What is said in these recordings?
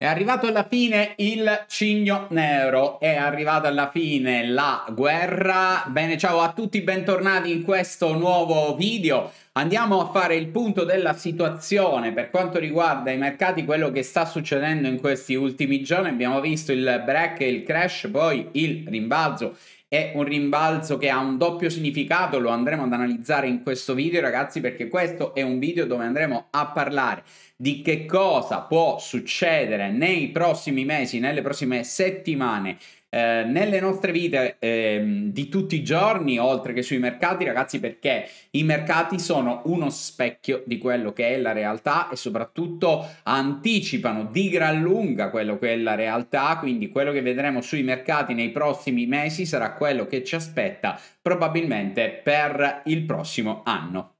È arrivato alla fine il cigno nero, è arrivata alla fine la guerra. Bene, ciao a tutti, bentornati in questo nuovo video. Andiamo a fare il punto della situazione per quanto riguarda i mercati, quello che sta succedendo in questi ultimi giorni. Abbiamo visto il break, il crash, poi il rimbalzo è un rimbalzo che ha un doppio significato, lo andremo ad analizzare in questo video ragazzi perché questo è un video dove andremo a parlare di che cosa può succedere nei prossimi mesi, nelle prossime settimane eh, nelle nostre vite eh, di tutti i giorni, oltre che sui mercati, ragazzi, perché i mercati sono uno specchio di quello che è la realtà e soprattutto anticipano di gran lunga quello che è la realtà, quindi quello che vedremo sui mercati nei prossimi mesi sarà quello che ci aspetta probabilmente per il prossimo anno.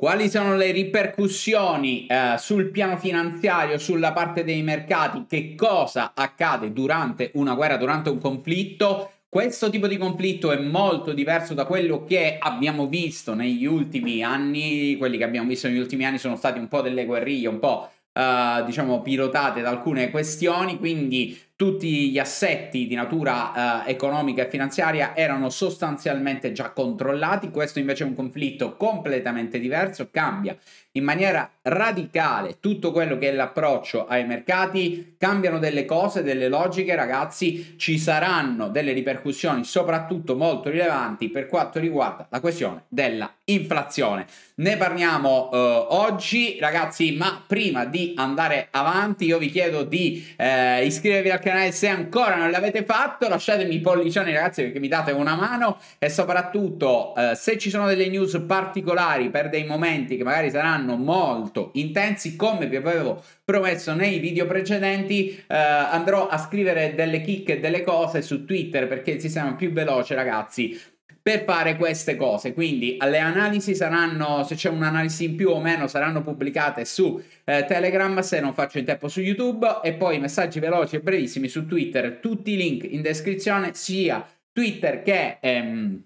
Quali sono le ripercussioni eh, sul piano finanziario, sulla parte dei mercati? Che cosa accade durante una guerra, durante un conflitto? Questo tipo di conflitto è molto diverso da quello che abbiamo visto negli ultimi anni. Quelli che abbiamo visto negli ultimi anni sono stati un po' delle guerriglie, un po' Uh, diciamo pilotate da alcune questioni quindi tutti gli assetti di natura eh, economica e finanziaria erano sostanzialmente già controllati, questo invece è un conflitto completamente diverso, cambia in maniera radicale tutto quello che è l'approccio ai mercati, cambiano delle cose, delle logiche, ragazzi, ci saranno delle ripercussioni soprattutto molto rilevanti per quanto riguarda la questione della inflazione. Ne parliamo eh, oggi, ragazzi, ma prima di andare avanti io vi chiedo di eh, iscrivervi al canale canale se ancora non l'avete fatto, lasciatemi i pollicioni ragazzi perché mi date una mano e soprattutto eh, se ci sono delle news particolari per dei momenti che magari saranno molto intensi come vi avevo promesso nei video precedenti eh, andrò a scrivere delle chicche e delle cose su Twitter perché il sistema più veloce ragazzi per fare queste cose. Quindi le analisi saranno, se c'è un'analisi in più o meno, saranno pubblicate su eh, Telegram se non faccio in tempo su YouTube e poi messaggi veloci e brevissimi su Twitter, tutti i link in descrizione sia Twitter che... Ehm,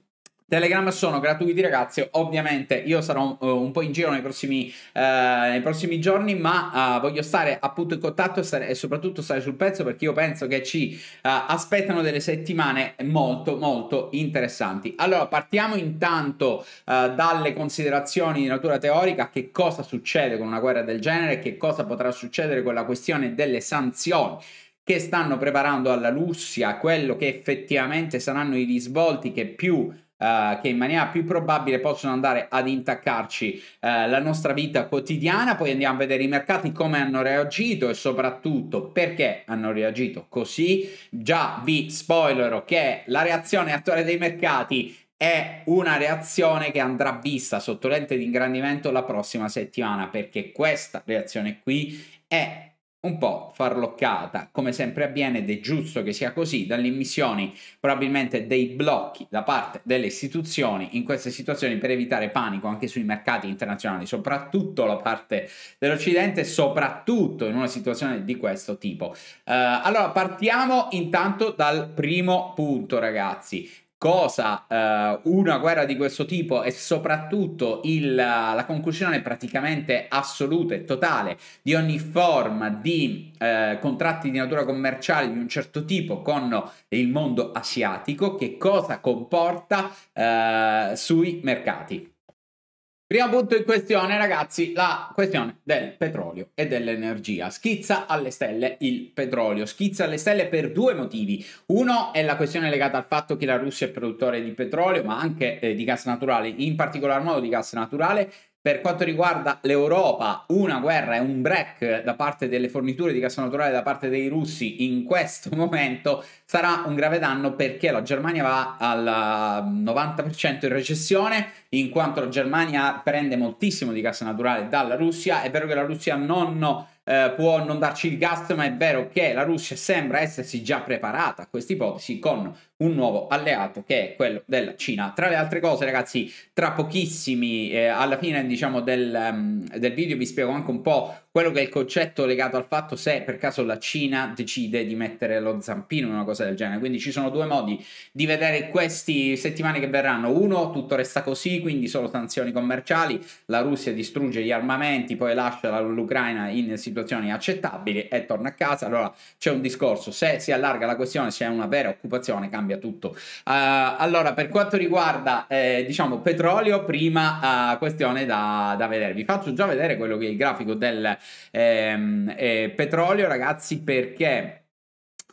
Telegram sono gratuiti ragazzi, ovviamente io sarò un, eh, un po' in giro nei prossimi, eh, nei prossimi giorni ma eh, voglio stare appunto in contatto e, stare, e, soprattutto stare sul pezzo perché io penso che ci eh, aspettano delle settimane molto molto interessanti. Allora partiamo intanto eh, dalle considerazioni di natura teorica, che cosa succede con una guerra del genere, che cosa potrà succedere con la questione delle sanzioni che stanno preparando alla Russia, quello che effettivamente saranno i risvolti che più eh, che in maniera più probabile possono andare ad intaccarci uh, la nostra vita quotidiana, poi andiamo a vedere i mercati come hanno reagito e soprattutto perché hanno reagito così. Già vi spoilerò che la reazione attuale dei mercati è una reazione che andrà vista sotto lente di ingrandimento la prossima settimana perché questa reazione qui è un po' farloccata. Come sempre avviene ed è giusto che sia così, dalle immissioni probabilmente dei blocchi da parte delle istituzioni in queste situazioni per evitare panico anche sui mercati internazionali, soprattutto la parte dell'Occidente, soprattutto in una situazione di questo tipo. Uh, allora partiamo intanto dal primo punto ragazzi cosa eh, una guerra di questo tipo e soprattutto il, la conclusione praticamente assoluta e totale di ogni forma di eh, contratti di natura commerciale di un certo tipo con il mondo asiatico, che cosa comporta eh, sui mercati. Primo punto in questione, ragazzi, la questione del petrolio e dell'energia. Schizza alle stelle il petrolio, schizza alle stelle per due motivi. Uno è la questione legata al fatto che la Russia è produttore di petrolio, ma anche eh, di gas naturale, in particolar modo di gas naturale, per quanto riguarda l'Europa, una guerra e un break da parte delle forniture di gas naturale da parte dei russi in questo momento sarà un grave danno perché la Germania va al 90% eh, in recessione, in quanto la Germania prende moltissimo di gas naturale dalla Russia. È vero che la Russia non eh, può non darci il gas, ma è vero che la Russia sembra essersi già preparata a questa ipotesi con un nuovo alleato che è quello della Cina. Tra le altre cose, ragazzi, tra pochissimi, eh, alla fine diciamo del, um, del, video vi spiego anche un po' quello che è il concetto legato al fatto se per caso la Cina decide di mettere lo zampino o una cosa del genere. Quindi ci sono due modi di vedere queste settimane che verranno. Uno, tutto resta così, quindi solo sanzioni commerciali, la Russia distrugge gli armamenti, poi lascia l'Ucraina in situazione situazioni accettabili e torna a casa. Allora c'è un discorso, se si allarga la questione, se è una vera occupazione, cambia tutto. Uh, allora, per quanto riguarda, eh, diciamo, petrolio, prima uh, questione da, da, vedere. Vi faccio già vedere quello che è il grafico del ehm, eh, petrolio, ragazzi, perché...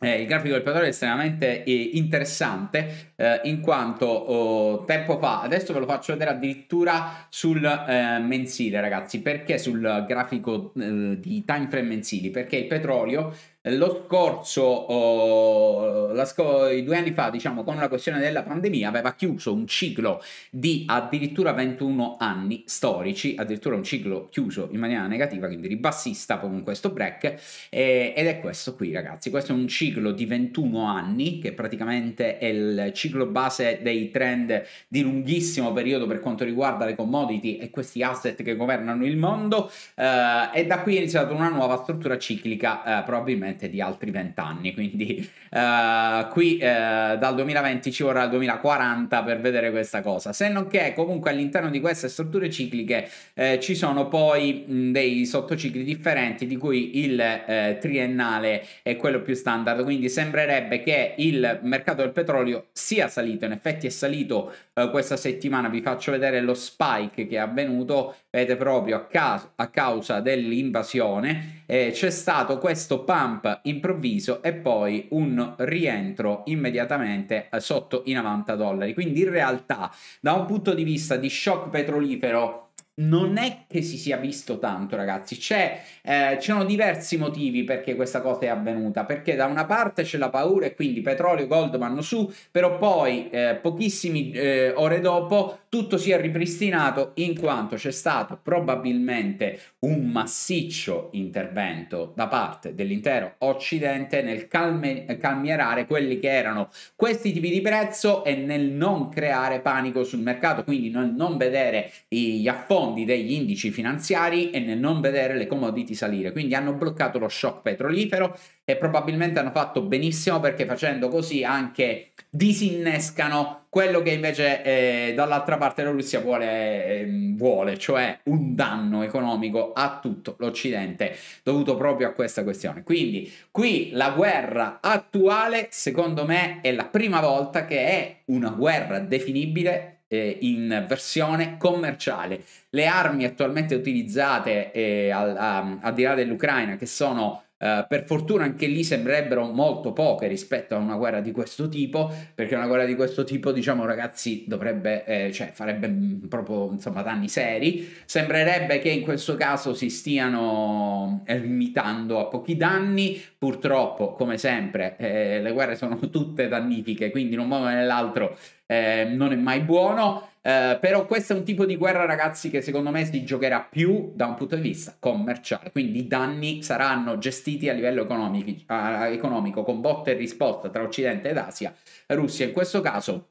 Eh, il grafico del petrolio è estremamente eh, interessante eh, in quanto oh, tempo fa, adesso ve lo faccio vedere addirittura sul eh, mensile ragazzi, perché sul grafico eh, di time frame mensili? Perché il petrolio lo scorso, oh, sc- due anni fa, diciamo, con la questione della pandemia, aveva chiuso un ciclo di addirittura 21 anni storici, addirittura un ciclo chiuso in maniera negativa, quindi ribassista con questo break, eh, ed è questo qui, ragazzi. Questo è un ciclo di 21 anni, che praticamente è il ciclo base dei trend di lunghissimo periodo per quanto riguarda le commodity e questi asset che governano il mondo, eh, e da qui è iniziata una nuova struttura ciclica, eh, probabilmente probabilmente di altri vent'anni, quindi uh, qui uh, dal 2020 ci vorrà il 2040 per vedere questa cosa, se non che comunque all'interno di queste strutture cicliche eh, ci sono poi mh, dei sottocicli differenti di cui il eh, triennale è quello più standard, quindi sembrerebbe che il mercato del petrolio sia salito, in effetti è salito eh, questa settimana, vi faccio vedere lo spike che è avvenuto, vedete proprio a, caso, a causa dell'invasione, eh, c'è stato questo pump jump improvviso e poi un rientro immediatamente eh, sotto i 90 dollari. Quindi in realtà da un punto di vista di shock petrolifero non è che si sia visto tanto, ragazzi. C'è, eh, c'erano diversi motivi perché questa cosa è avvenuta. Perché da una parte c'è la paura e quindi petrolio e gold vanno su, però poi eh, pochissime eh, ore dopo tutto si è ripristinato in quanto c'è stato probabilmente un massiccio intervento da parte dell'intero Occidente nel calme- calmierare quelli che erano questi tipi di prezzo e nel non creare panico sul mercato, quindi nel non vedere gli affondi fondi degli indici finanziari e nel non vedere le commodity salire. Quindi hanno bloccato lo shock petrolifero e probabilmente hanno fatto benissimo perché facendo così anche disinnescano quello che invece eh, dall'altra parte la Russia vuole, eh, vuole, cioè un danno economico a tutto l'Occidente dovuto proprio a questa questione. Quindi qui la guerra attuale secondo me è la prima volta che è una guerra definibile eh, in versione commerciale. Le armi attualmente utilizzate eh, al, a, al, di là dell'Ucraina, che sono eh, per fortuna anche lì sembrerebbero molto poche rispetto a una guerra di questo tipo, perché una guerra di questo tipo, diciamo ragazzi, dovrebbe, eh, cioè farebbe mm, proprio insomma danni seri. Sembrerebbe che in questo caso si stiano eh, limitando a pochi danni. Purtroppo, come sempre, eh, le guerre sono tutte dannifiche, quindi in un modo o nell'altro eh, non è mai buono. Eh, però questo è un tipo di guerra, ragazzi, che secondo me si giocherà più da un punto di vista commerciale. Quindi i danni saranno gestiti a livello economico, eh, economico con botte e risposta tra Occidente ed Asia. Russia in questo caso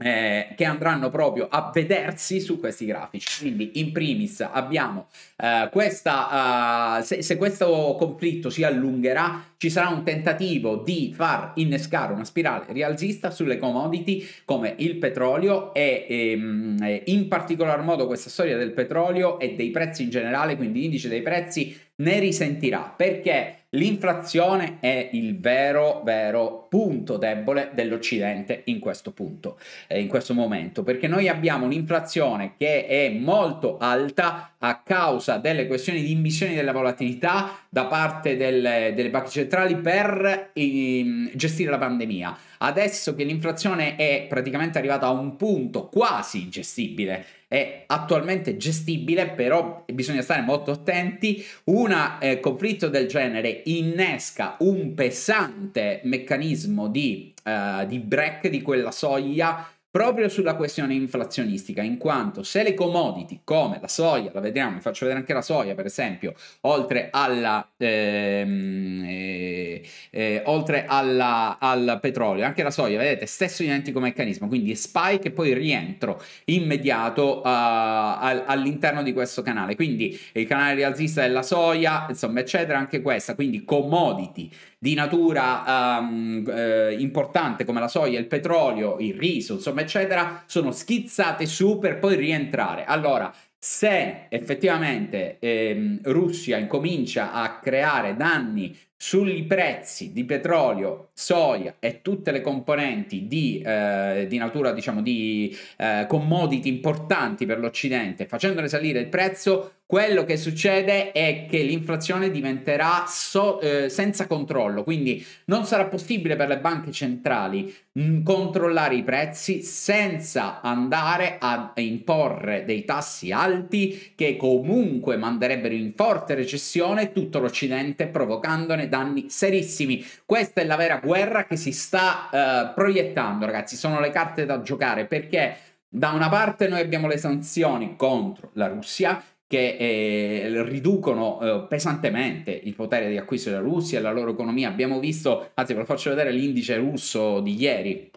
eh, che andranno proprio a vedersi su questi grafici. Quindi, in primis, abbiamo eh, questa. Eh, se, se, questo conflitto si allungherà, ci sarà un tentativo di far innescare una spirale rialzista sulle commodity come il petrolio e ehm, in particolar modo questa storia del petrolio e dei prezzi in generale, quindi l'indice dei prezzi ne risentirà perché l'inflazione è il vero, vero punto debole dell'Occidente in questo punto, eh, in questo momento, perché noi abbiamo un'inflazione che è molto alta a causa delle questioni di immissioni della volatilità da parte delle, delle banche centrali per in, ehm, gestire la pandemia. Adesso che l'inflazione è praticamente arrivata a un punto quasi ingestibile è attualmente gestibile, però bisogna stare molto attenti. Un eh, conflitto del genere innesca un pesante meccanismo di, eh, di break di quella soglia proprio sulla questione inflazionistica, in quanto se le commodity come la soia, la vediamo, vi faccio vedere anche la soia per esempio, oltre, alla, ehm, eh, eh, oltre alla, al petrolio, anche la soia, vedete, stesso identico meccanismo, quindi spike e poi rientro immediato uh, all'interno di questo canale, quindi il canale rialzista della soia, insomma eccetera, anche questa, quindi commodity di natura um, eh, importante come la soia, il petrolio, il riso, insomma, eccetera, sono schizzate su per poi rientrare. Allora, se effettivamente ehm, Russia incomincia a creare danni sui prezzi di petrolio, soia e tutte le componenti di, eh, di natura, diciamo, di eh, commodity importanti per l'Occidente, facendone salire il prezzo, quello che succede è che l'inflazione diventerà so, eh, senza controllo, quindi non sarà possibile per le banche centrali mh, mm, controllare i prezzi senza andare a imporre dei tassi alti che comunque manderebbero in forte recessione tutto l'Occidente provocandone danni serissimi. Questa è la vera guerra che si sta eh, proiettando, ragazzi, sono le carte da giocare perché da una parte noi abbiamo le sanzioni contro la Russia che eh, riducono eh, pesantemente il potere di acquisto della Russia e la loro economia. Abbiamo visto, anzi ve lo faccio vedere l'indice russo di ieri,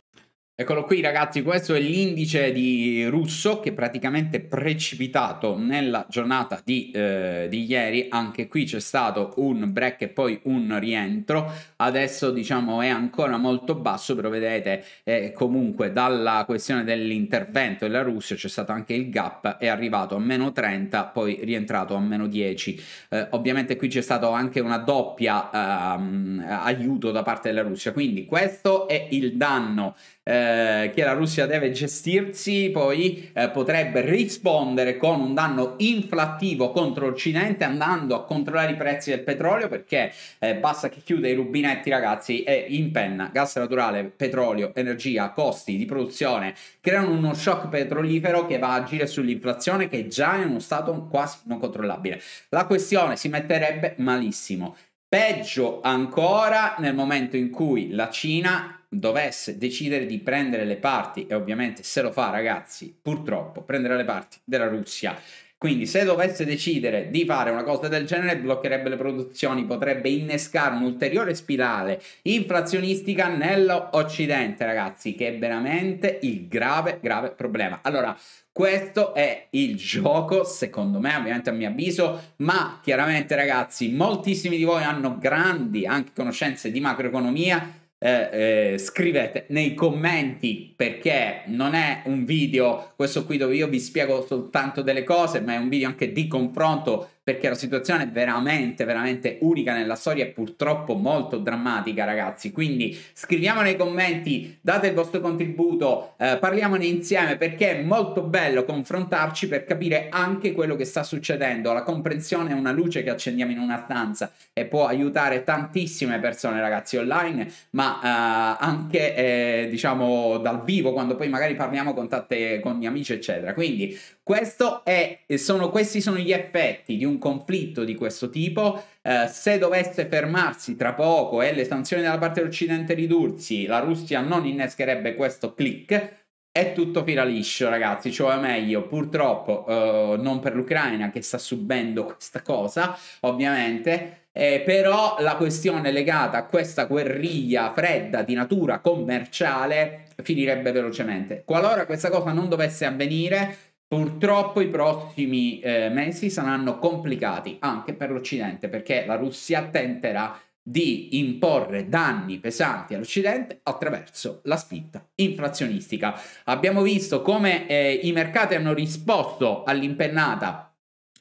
Eccolo qui ragazzi, questo è l'indice di russo che è praticamente precipitato nella giornata di, eh, di ieri, anche qui c'è stato un break e poi un rientro, adesso diciamo è ancora molto basso, però vedete eh, comunque dalla questione dell'intervento della Russia c'è stato anche il gap, è arrivato a meno 30, poi rientrato a meno 10, eh, ovviamente qui c'è stato anche una doppia ehm, aiuto da parte della Russia, quindi questo è il danno eh, che la Russia deve gestirsi poi eh, potrebbe rispondere con un danno inflattivo contro l'Occidente andando a controllare i prezzi del petrolio perché eh, basta che chiude i rubinetti ragazzi e impenna gas naturale, petrolio, energia, costi di produzione creano uno shock petrolifero che va a agire sull'inflazione che già è in uno stato quasi non controllabile. La questione si metterebbe malissimo. Peggio ancora nel momento in cui la Cina dovesse decidere di prendere le parti, e ovviamente se lo fa ragazzi, purtroppo, prendere le parti della Russia quindi se dovesse decidere di fare una cosa del genere bloccherebbe le produzioni, potrebbe innescare un'ulteriore spirale inflazionistica nell'Occidente, ragazzi, che è veramente il grave, grave problema. Allora, questo è il gioco, secondo me, ovviamente a mio avviso, ma chiaramente ragazzi, moltissimi di voi hanno grandi anche conoscenze di macroeconomia eh, eh, scrivete nei commenti perché non è un video questo qui dove io vi spiego soltanto delle cose ma è un video anche di confronto perché la situazione è veramente, veramente unica nella storia e purtroppo molto drammatica, ragazzi. Quindi scriviamo nei commenti, date il vostro contributo, eh, parliamone insieme perché è molto bello confrontarci per capire anche quello che sta succedendo. La comprensione è una luce che accendiamo in una stanza e può aiutare tantissime persone, ragazzi, online, ma eh, anche, eh, diciamo, dal vivo, quando poi magari parliamo con, tante, con gli amici, eccetera. Quindi questo è, sono, questi sono gli effetti di un un conflitto di questo tipo, eh, se dovesse fermarsi tra poco e le sanzioni dalla parte dell'Occidente ridursi, la Russia non innescherebbe questo click. È tutto fila liscio, ragazzi, cioè meglio, purtroppo eh, non per l'Ucraina che sta subendo questa cosa, ovviamente, eh, però la questione legata a questa guerriglia fredda di natura commerciale finirebbe velocemente. Qualora questa cosa non dovesse avvenire, Purtroppo i prossimi eh, mesi saranno complicati anche per l'Occidente perché la Russia tenterà di imporre danni pesanti all'Occidente attraverso la spinta inflazionistica. Abbiamo visto come eh, i mercati hanno risposto all'impennata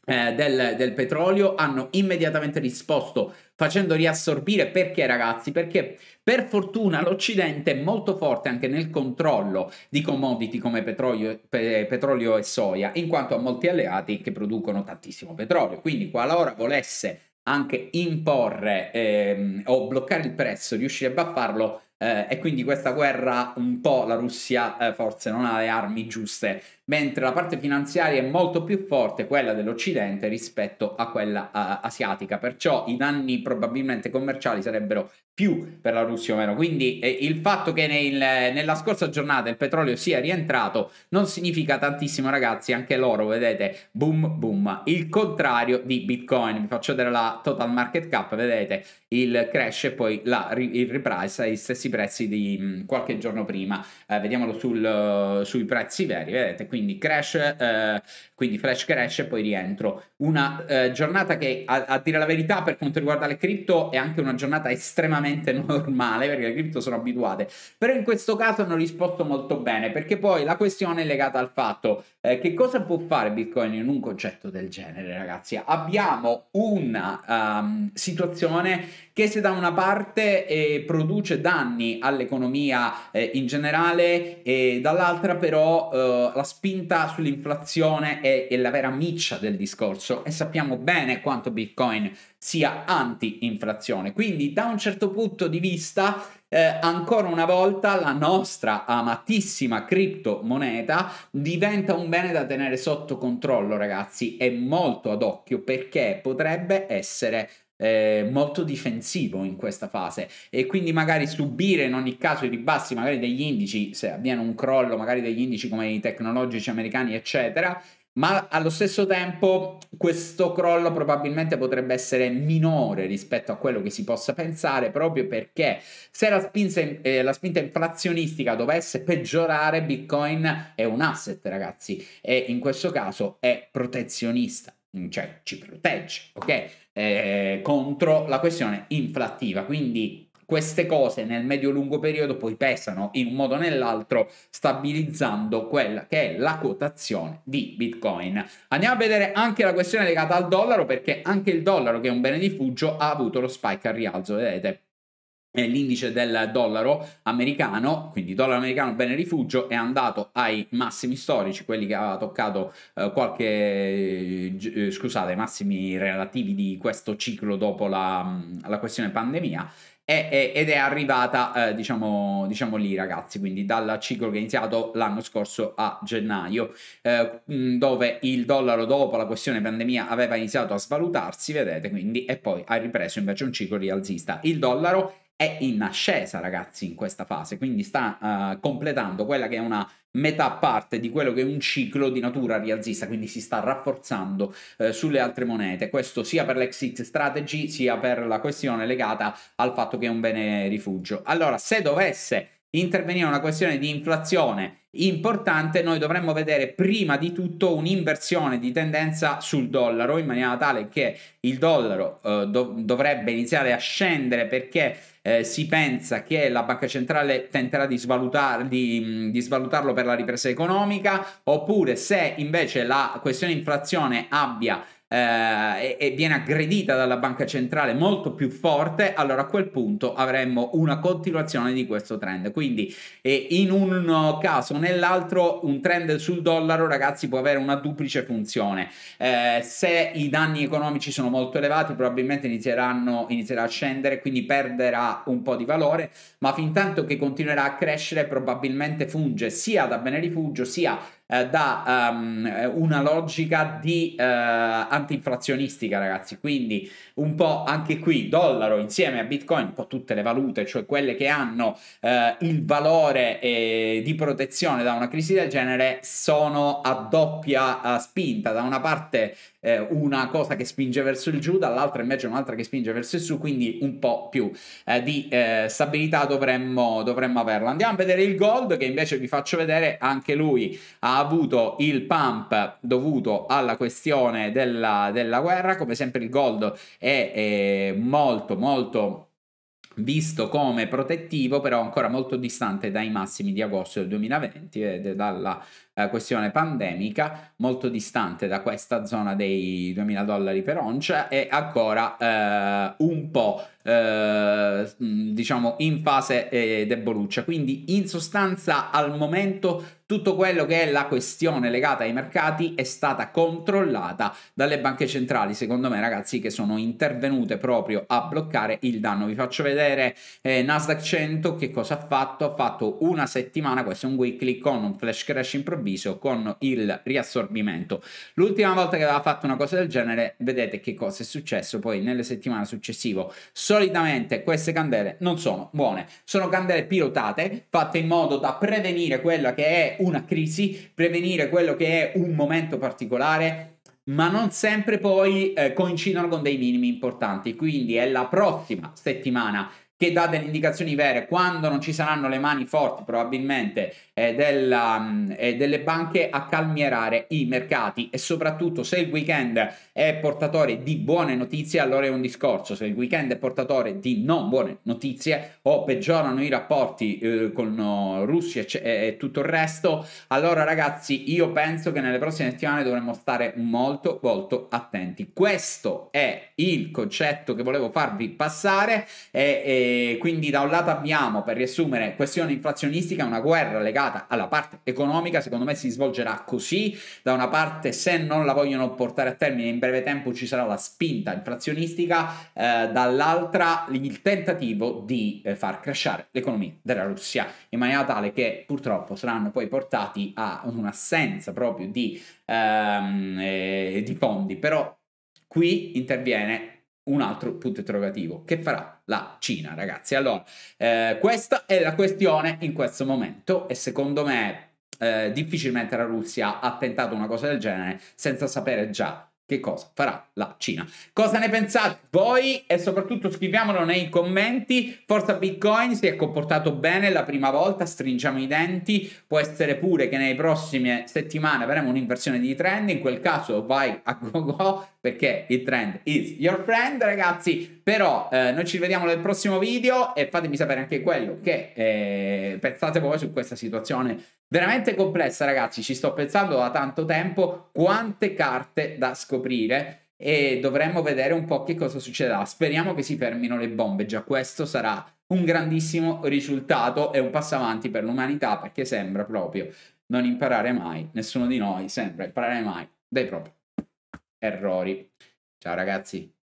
eh, del, del petrolio hanno immediatamente risposto facendo riassorbire perché ragazzi? Perché per fortuna l'Occidente è molto forte anche nel controllo di commodity come petrolio, pe, petrolio e soia, in quanto ha molti alleati che producono tantissimo petrolio. Quindi qualora volesse anche imporre ehm, o bloccare il prezzo, riuscirebbe a farlo eh, e quindi questa guerra un po' la Russia eh, forse non ha le armi giuste, mentre la parte finanziaria è molto più forte, quella dell'Occidente, rispetto a quella uh, asiatica, perciò i danni probabilmente commerciali sarebbero più per la Russia o meno. Quindi eh, il fatto che nel, nella scorsa giornata il petrolio sia rientrato non significa tantissimo ragazzi, anche loro vedete, boom boom, il contrario di Bitcoin, vi faccio vedere la total market cap, vedete il crash e poi la ripresa ai stessi prezzi di mm, qualche giorno prima. Eh, vediamolo sul, sui prezzi veri, vedete, quindi crash, eh, quindi flash crash e poi rientro. Una eh, giornata che a, a, dire la verità per quanto riguarda le cripto è anche una giornata estremamente normale perché le cripto sono abituate, però in questo caso hanno risposto molto bene perché poi la questione è legata al fatto eh, che cosa può fare Bitcoin in un concetto del genere, ragazzi. Abbiamo una um, situazione che se da una parte eh, produce danni all'economia eh, in generale e dall'altra però eh, la spinta sull'inflazione è, è, la vera miccia del discorso e sappiamo bene quanto Bitcoin sia anti-inflazione. Quindi da un certo punto di vista eh, ancora una volta la nostra amatissima criptomoneta diventa un bene da tenere sotto controllo ragazzi e molto ad occhio perché potrebbe essere eh, molto difensivo in questa fase e quindi magari subire in ogni caso i ribassi magari degli indici, se avviene un crollo magari degli indici come i tecnologici americani eccetera, ma allo stesso tempo questo crollo probabilmente potrebbe essere minore rispetto a quello che si possa pensare proprio perché se la spinta, eh, la spinta inflazionistica dovesse peggiorare Bitcoin è un asset ragazzi e in questo caso è protezionista cioè ci protegge, ok? eh, contro la questione inflattiva. Quindi queste cose nel medio-lungo periodo poi pesano in un modo o nell'altro, stabilizzando quella che è la quotazione di Bitcoin. Andiamo a vedere anche la questione legata al dollaro, perché anche il dollaro, che è un bene di fuggio, ha avuto lo spike al rialzo, vedete, l'indice del dollaro americano, quindi dollaro americano bene rifugio, è andato ai massimi storici, quelli che aveva toccato eh, qualche, eh, scusate, massimi relativi di questo ciclo dopo la, la questione pandemia, ed è arrivata, eh, diciamo, diciamo, lì, ragazzi, quindi dal ciclo che è iniziato l'anno scorso a gennaio, eh, dove il dollaro dopo la questione pandemia aveva iniziato a svalutarsi, vedete, quindi, e poi ha ripreso invece un ciclo rialzista. Il dollaro è in ascesa, ragazzi, in questa fase, quindi sta uh, completando quella che è una metà parte di quello che è un ciclo di natura rialzista, quindi si sta rafforzando uh, sulle altre monete. Questo sia per l'exit strategy, sia per la questione legata al fatto che è un bene rifugio. Allora, se dovesse intervenire una questione di inflazione importante, noi dovremmo vedere prima di tutto un'inversione di tendenza sul dollaro in maniera tale che il dollaro uh, dov dovrebbe iniziare a scendere perché eh, si pensa che la banca centrale tenterà di, svalutar, di, di svalutarlo per la ripresa economica, oppure se invece la questione inflazione abbia eh, e, viene aggredita dalla banca centrale molto più forte, allora a quel punto avremmo una continuazione di questo trend. Quindi eh, in un eh, caso o nell'altro un trend sul dollaro, ragazzi, può avere una duplice funzione. Eh, se i danni economici sono molto elevati, probabilmente inizieranno, inizierà a scendere, quindi perderà un po' di valore, ma fin tanto che continuerà a crescere probabilmente funge sia da bene rifugio sia eh, da um, una logica di eh, antinflazionistica, ragazzi. Quindi un po' anche qui dollaro insieme a Bitcoin, un po' tutte le valute, cioè quelle che hanno eh, il valore eh, di protezione da una crisi del genere, sono a doppia eh, spinta. Da una parte una cosa che spinge verso il giù, dall'altra invece un'altra che spinge verso il su, quindi un po' più eh, di eh, stabilità dovremmo, dovremmo averla. Andiamo a vedere il gold che invece vi faccio vedere anche lui ha avuto il pump dovuto alla questione della, della guerra, come sempre il gold è, è molto molto visto come protettivo, però ancora molto distante dai massimi di agosto del 2020 e eh, dalla eh, questione pandemica, molto distante da questa zona dei 2000 dollari per oncia e ancora eh, un po' eh, mm, diciamo in fase eh, deboluccia. Quindi in sostanza al momento tutto quello che è la questione legata ai mercati è stata controllata dalle banche centrali, secondo me ragazzi, che sono intervenute proprio a bloccare il danno. Vi faccio vedere eh, Nasdaq 100 che cosa ha fatto. Ha fatto una settimana, questo è un weekly con un flash crash improvviso improvviso con il riassorbimento. L'ultima volta che aveva fatto una cosa del genere, vedete che cosa è successo poi nelle settimane successive. Solitamente queste candele non sono buone, sono candele pilotate, fatte in modo da prevenire quella che è una crisi, prevenire quello che è un momento particolare, ma non sempre poi eh, coincidono con dei minimi importanti. Quindi è la prossima settimana che dà delle indicazioni vere quando non ci saranno le mani forti probabilmente eh, della, mm, eh, delle banche a calmierare i mercati e soprattutto se il weekend è portatore di buone notizie allora è un discorso, se il weekend è portatore di non buone notizie o peggiorano i rapporti eh, con eh, Russia e tutto il resto, allora ragazzi io penso che nelle prossime settimane dovremmo stare molto molto attenti. Questo è il concetto che volevo farvi passare e, e quindi da un lato abbiamo, per riassumere, questione inflazionistica, una guerra legata alla parte economica, secondo me si svolgerà così, da una parte se non la vogliono portare a termine in breve tempo ci sarà la spinta inflazionistica, eh, dall'altra il tentativo di eh, far crashare l'economia della Russia in maniera tale che purtroppo saranno poi portati a un'assenza proprio di, ehm, eh, di fondi, però qui interviene un altro punto interrogativo. Che farà la Cina, ragazzi? Allora, eh, questa è la questione in questo momento e secondo me eh, difficilmente la Russia ha tentato una cosa del genere senza sapere già che cosa farà la Cina. Cosa ne pensate voi? E soprattutto scriviamolo nei commenti. Forza Bitcoin si è comportato bene la prima volta, stringiamo i denti. Può essere pure che nelle prossime settimane avremo un'inversione di trend. In quel caso vai a go go perché il trend is your friend, ragazzi. Però eh, noi ci vediamo nel prossimo video e fatemi sapere anche quello che eh, pensate voi su questa situazione Veramente complessa, ragazzi, ci sto pensando da tanto tempo, quante carte da scoprire e dovremmo vedere un po' che cosa succederà. Speriamo che si fermino le bombe, già questo sarà un grandissimo risultato e un passo avanti per l'umanità perché sembra proprio non imparare mai, nessuno di noi sembra imparare mai dai propri errori. Ciao ragazzi.